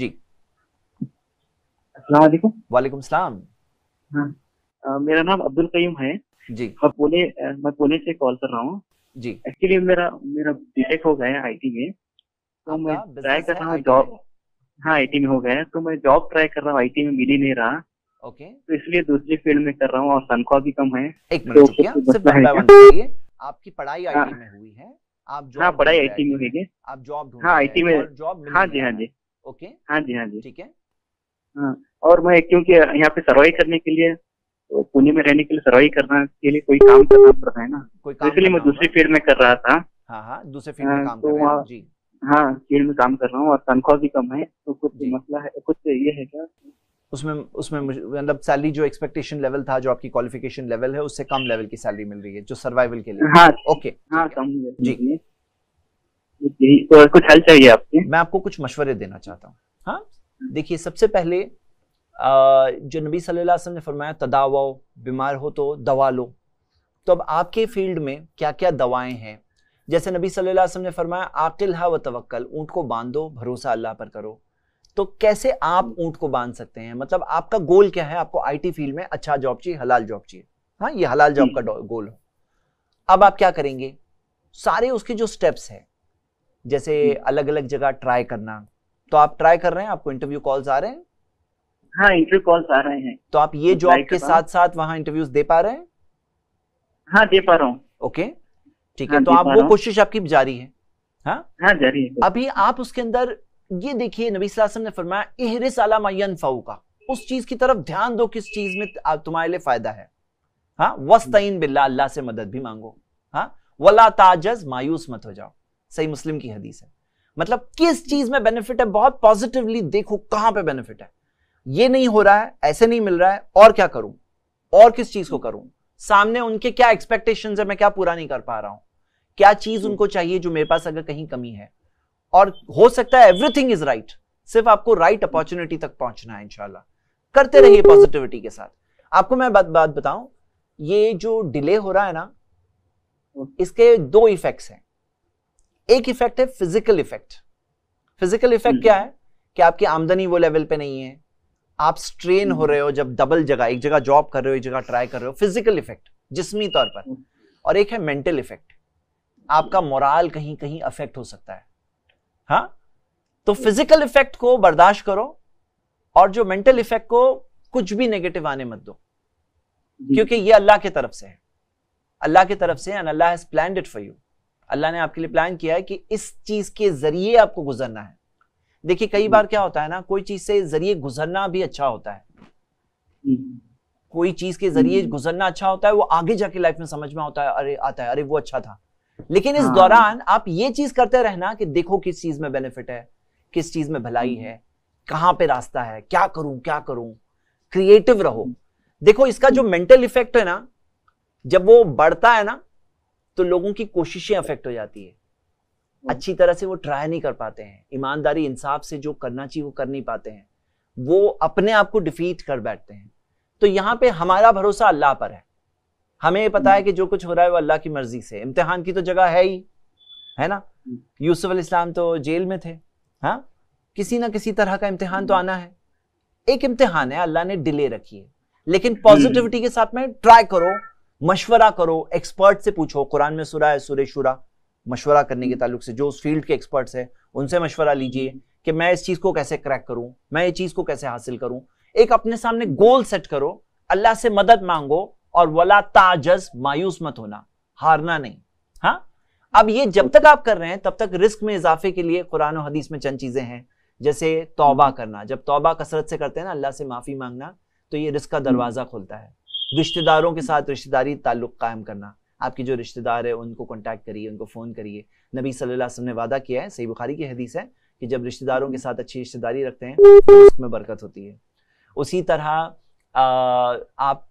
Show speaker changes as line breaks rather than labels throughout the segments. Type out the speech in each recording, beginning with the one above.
जी वालेकुम सलाम हाँ, मेरा नाम अब्दुल कईम है जी और पुणे मैं पुणे से कॉल कर रहा हूँ जी एक्चुअली मेरा मेरा बीटेक हो गया है आईटी में तो मैं ट्राई कर रहा हूँ जॉब हाँ आईटी में हो गया है तो मैं जॉब ट्राई कर रहा हूँ आईटी में मिल ही नहीं रहा ओके तो इसलिए दूसरी फील्ड में कर रहा हूँ और तनख्वाह भी कम है एक मिनट तो आपकी पढ़ाई आईटी हाँ। में हुई है आप जॉब हाँ पढ़ाई आईटी में हुई है आप जॉब हाँ आईटी में जॉब हाँ जी हाँ जी ओके हाँ जी हाँ जी ठीक है हाँ, और मैं क्योंकि यहाँ पे सर्वाई करने के लिए तो पुणे में रहने के लिए सर्वाई करना के लिए कोई काम करना पड़ता है ना कोई तो काम इसलिए मैं दूसरी फील्ड में कर रहा था हाँ, हाँ, दूसरे फील्ड में हाँ, काम तो कर जी हाँ फील्ड में काम कर रहा हूँ और तनख्वाह भी कम है तो कुछ मसला है कुछ ये है क्या उसमें उसमें मतलब सैलरी जो एक्सपेक्टेशन लेवल था जो आपकी क्वालिफिकेशन लेवल है उससे कम लेवल की सैलरी मिल रही है जो सर्वाइवल के लिए हाँ ओके हाँ कम जी तो कुछ हेल्प चाहिए आपकी मैं आपको कुछ मशवरे देना चाहता हूँ हाँ देखिए सबसे पहले जो नबी सल्लल्लाहु अलैहि वसल्लम ने फरमाया तदावाओ बीमार हो तो दवा लो तो अब आपके फील्ड में क्या क्या दवाएं हैं जैसे नबी सल्लल्लाहु अलैहि वसल्लम ने फरमाया आकिल हा व तवक्कल ऊँट को बांधो भरोसा अल्लाह पर करो तो कैसे आप हम्म। ऊँट को बांध सकते हैं मतलब आपका गोल क्या है आपको आईटी फील्ड में अच्छा जॉब चाहिए हलाल जॉब चाहिए हाँ ये हलाल जॉब का गोल हो अब आप क्या करेंगे सारे उसके जो स्टेप्स हैं जैसे अलग अलग जगह ट्राई करना तो आप ट्राई कर रहे हैं आपको इंटरव्यू कॉल्स आ रहे हैं हाँ इंटरव्यू कॉल्स आ रहे हैं तो आप ये जॉब के साथ साथ वहाँ इंटरव्यूज दे पा रहे हैं हाँ दे पा रहा हूँ ओके
ठीक है हाँ, तो आप वो कोशिश
आपकी जारी है हाँ हाँ जारी है अभी आप उसके अंदर ये देखिए नबी सल्लल्लाहु ने फरमाया इहरिस अला उस चीज की तरफ ध्यान दो किस चीज में तुम्हारे लिए फायदा है हाँ वस्तिन बिल्ला अल्लाह से मदद भी मांगो हाँ वला ताजज मायूस मत हो जाओ सही मुस्लिम की हदीस है मतलब किस चीज में बेनिफिट है बहुत पॉजिटिवली देखो कहां पे बेनिफिट है ये नहीं हो रहा है ऐसे नहीं मिल रहा है और क्या करूं और किस चीज को करूं सामने उनके क्या एक्सपेक्टेशन है मैं क्या पूरा नहीं कर पा रहा हूं क्या चीज हम्म। उनको चाहिए जो मेरे पास अगर कहीं कमी है और हो सकता है एवरीथिंग इज राइट सिर्फ आपको राइट अपॉर्चुनिटी हम्म। तक पहुंचना है इंशाला करते रहिए पॉजिटिविटी हम्म। के साथ आपको मैं बात बताऊं ये जो डिले हो रहा है ना इसके दो इफेक्ट्स हैं एक इफेक्ट है फिजिकल इफेक्ट फिजिकल इफेक्ट क्या है कि आपकी आमदनी वो लेवल पे नहीं है आप स्ट्रेन हो रहे हो जब डबल जगह एक जगह जॉब कर रहे हो एक जगह ट्राई कर रहे हो फिजिकल इफेक्ट जिसमी तौर पर और एक है मेंटल इफेक्ट आपका मोराल कहीं कहीं अफेक्ट हो सकता है हाँ तो फिजिकल इफेक्ट को बर्दाश्त करो और जो मेंटल इफेक्ट को कुछ भी नेगेटिव आने मत दो क्योंकि ये अल्लाह की तरफ से है अल्लाह की तरफ से and Allah has plan it for you Allah ने आपके लिए प्लान किया है कि इस चीज के जरिए आपको गुजरना है देखिए कई बार क्या होता है ना कोई चीज से जरिए गुजरना भी अच्छा होता है कोई चीज के जरिए हम्म। गुजरना अच्छा होता है वो आगे जाके लाइफ में समझ में होता है अरे आता है अरे वो अच्छा था लेकिन इस हाँ। दौरान आप ये चीज करते रहना कि देखो किस चीज में बेनिफिट है किस चीज में भलाई हम्म। है कहां पे रास्ता है क्या करूं क्या करूं क्रिएटिव रहो हम्म। देखो इसका जो मेंटल इफेक्ट है ना जब वो बढ़ता है ना तो लोगों की कोशिशें अफेक्ट हो जाती है hmm. अच्छी तरह से वो ट्राई नहीं कर पाते हैं ईमानदारी इंसाफ से जो करना चाहिए वो कर नहीं पाते हैं वो अपने आप को डिफीट कर बैठते हैं तो यहाँ पे हमारा भरोसा अल्लाह पर है हमें पता hmm. है कि जो कुछ हो रहा है वो अल्लाह की मर्जी से इम्तिहान की तो जगह है ही है ना hmm. यूसुफ अल इस्लाम तो जेल में थे हाँ किसी ना किसी तरह का इम्तिहान तो आना है एक इम्तिहान है अल्लाह ने डिले रखी है लेकिन पॉजिटिविटी के साथ में ट्राई करो मशवरा करो एक्सपर्ट से पूछो कुरान में सुरा है सुरे शुरा मशवरा करने के ताल्लुक से जो उस फील्ड के एक्सपर्ट्स हैं उनसे मशवरा लीजिए कि मैं इस चीज़ को कैसे क्रैक करूं मैं ये चीज़ को कैसे हासिल करूं एक अपने सामने गोल सेट करो अल्लाह से मदद मांगो और वला ताजस मायूस मत होना हारना नहीं हाँ अब ये जब तक आप कर रहे हैं तब तक रिस्क में इजाफे के लिए कुरान और हदीस में चंद चीज़ें हैं जैसे तौबा करना जब तौबा कसरत से करते हैं ना अल्लाह से माफ़ी मांगना तो ये रिस्क का दरवाज़ा खुलता है रिश्तेदारों के साथ रिश्तेदारी ताल्लुक कायम करना आपके जो रिश्तेदार है उनको कॉन्टैक्ट करिए उनको फ़ोन करिए नबी सल्लल्लाहु अलैहि वसल्लम ने वादा किया है सही बुखारी की हदीस है कि जब रिश्तेदारों के साथ अच्छी रिश्तेदारी रखते हैं तो उसमें बरकत होती है उसी तरह आ, आप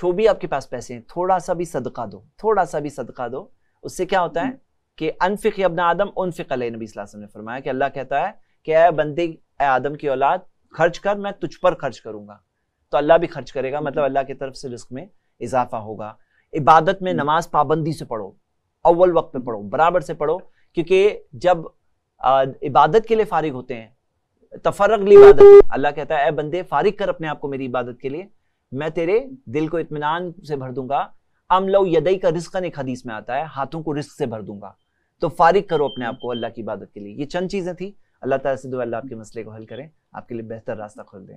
जो भी आपके पास पैसे हैं थोड़ा सा भी सदका दो थोड़ा सा भी सदका दो उससे क्या होता है कि अनफिक अपना आदम उनफिक अल नबी वसल्लम ने फरमाया कि अल्लाह कहता है कि ए बंदे ए आदम की औलाद खर्च कर मैं तुझ पर खर्च करूंगा तो अल्लाह भी खर्च करेगा मतलब अल्लाह की तरफ से रिस्क में इजाफा होगा इबादत में नमाज पाबंदी से पढ़ो अव्वल वक्त में पढ़ो बराबर से पढ़ो क्योंकि जब इबादत के लिए फारिग होते हैं तफरक इबादत अल्लाह कहता है बंदे फारिग कर अपने आप को मेरी इबादत के लिए मैं तेरे दिल को इतमान से भर दूंगा अम लो यदई का रिस्क एक हदीस में आता है हाथों को रिस्क से भर दूंगा तो फारिग करो अपने आप को अल्लाह की इबादत के लिए ये चंद चीज़ें थी अल्लाह ताला से दुआ अल्लाह आपके मसले को हल करें आपके लिए बेहतर रास्ता खोल दें